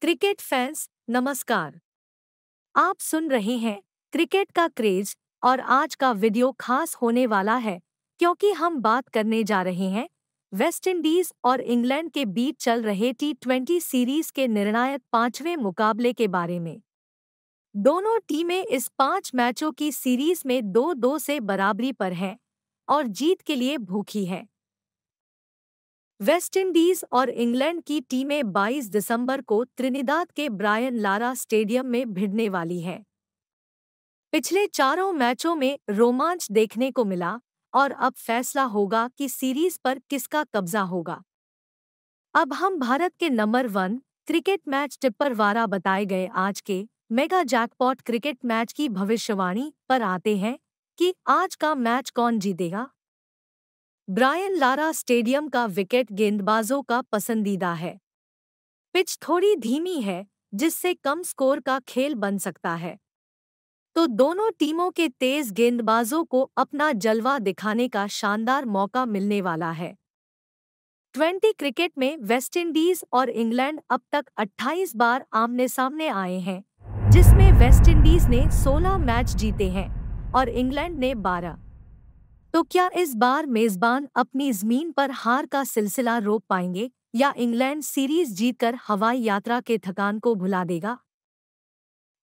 Cricket fans नमस्कार आप सुन रहे हैं क्रिकेट का क्रेज और आज का वीडियो खास होने वाला है क्योंकि हम बात करने जा रहे हैं वेस्टइंडीज और इंग्लैंड के बीच चल रहे टी ट्वेंटी सीरीज के निर्णायक पांचवें मुकाबले के बारे में दोनों टीमें इस पांच मैचों की सीरीज में दो दो से बराबरी पर हैं और जीत के लिए भूखी है वेस्टइंडीज और इंग्लैंड की टीमें 22 दिसंबर को त्रिनिदाद के ब्रायन लारा स्टेडियम में भिड़ने वाली हैं पिछले चारों मैचों में रोमांच देखने को मिला और अब फैसला होगा कि सीरीज पर किसका कब्जा होगा अब हम भारत के number one cricket match tipper वारा बताए गए आज के मेगा जैकपॉट क्रिकेट मैच की भविष्यवाणी पर आते हैं कि आज का मैच कौन जीतेगा ब्रायन लारा स्टेडियम का विकेट गेंदबाजों का पसंदीदा है पिच थोड़ी धीमी है जिससे कम स्कोर का खेल बन सकता है तो दोनों टीमों के तेज गेंदबाजों को अपना जलवा दिखाने का शानदार मौका मिलने वाला है ट्वेंटी क्रिकेट में वेस्टइंडीज और इंग्लैंड अब तक 28 बार आमने सामने आए हैं जिसमें वेस्टइंडीज ने 16 मैच जीते हैं और इंग्लैंड ने 12। तो क्या इस बार मेजबान अपनी जमीन पर हार का सिलसिला रोक पाएंगे या इंग्लैंड सीरीज जीतकर हवाई यात्रा के थकान को भुला देगा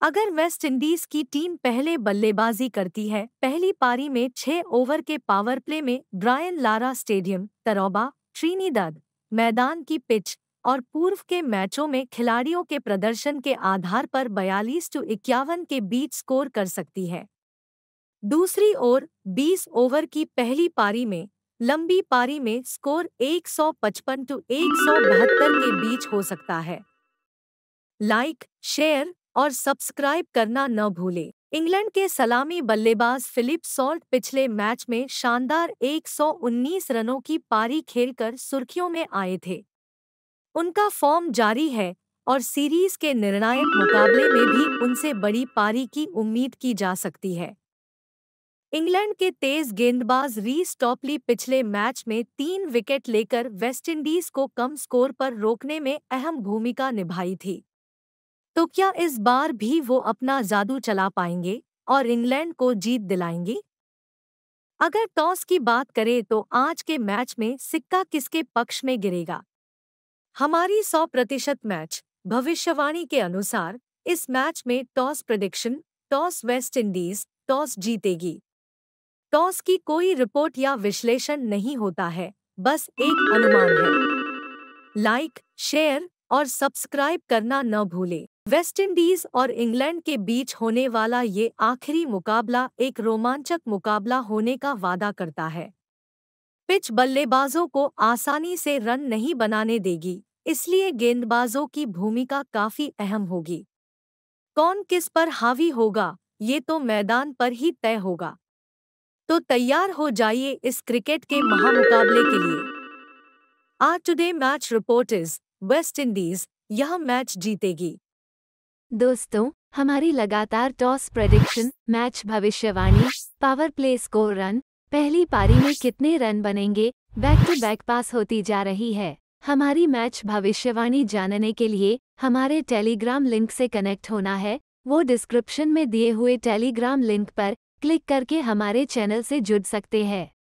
अगर वेस्ट इंडीज की टीम पहले बल्लेबाजी करती है पहली पारी में छह ओवर के पावर प्ले में Brian Lara stadium Tarouba Trinidad मैदान की पिच और पूर्व के मैचों में खिलाड़ियों के प्रदर्शन के आधार पर 42 टू इक्यावन के बीच स्कोर कर सकती है दूसरी ओर 20 ओवर की पहली पारी में लंबी पारी में स्कोर 155 टू एक के बीच हो सकता है लाइक शेयर और सब्सक्राइब करना न भूले इंग्लैंड के सलामी बल्लेबाज फिलिप सॉल्ट पिछले मैच में शानदार 119 रनों की पारी खेलकर सुर्खियों में आए थे उनका फॉर्म जारी है और सीरीज के निर्णायक मुकाबले में भी उनसे बड़ी पारी की उम्मीद की जा सकती है इंग्लैंड के तेज गेंदबाज री स्टॉपली पिछले मैच में तीन विकेट लेकर वेस्टइंडीज को कम स्कोर पर रोकने में अहम भूमिका निभाई थी तो क्या इस बार भी वो अपना जादू चला पाएंगे और इंग्लैंड को जीत दिलाएंगे अगर टॉस की बात करें तो आज के मैच में सिक्का किसके पक्ष में गिरेगा हमारी 100 प्रतिशत मैच भविष्यवाणी के अनुसार इस मैच में toss prediction toss West Indies toss जीतेगी टॉस तो की कोई रिपोर्ट या विश्लेषण नहीं होता है बस एक अनुमान है लाइक शेयर और सब्सक्राइब करना न भूलें वेस्टइंडीज और इंग्लैंड के बीच होने वाला ये आखिरी मुकाबला एक रोमांचक मुकाबला होने का वादा करता है पिच बल्लेबाजों को आसानी से रन नहीं बनाने देगी इसलिए गेंदबाजों की भूमिका काफी अहम होगी कौन किस पर हावी होगा ये तो मैदान पर ही तय होगा तो तैयार हो जाइए इस क्रिकेट के महामुकाबले के लिए आज today match report is West Indies यह मैच जीतेगी दोस्तों हमारी लगातार टॉस प्रेडिक्शन मैच भविष्यवाणी पावर प्ले स्कोर रन पहली पारी में कितने रन बनेंगे बैक टू बैक पास होती जा रही है हमारी मैच भविष्यवाणी जानने के लिए हमारे टेलीग्राम लिंक से कनेक्ट होना है वो डिस्क्रिप्शन में दिए हुए टेलीग्राम लिंक पर क्लिक करके हमारे चैनल से जुड़ सकते हैं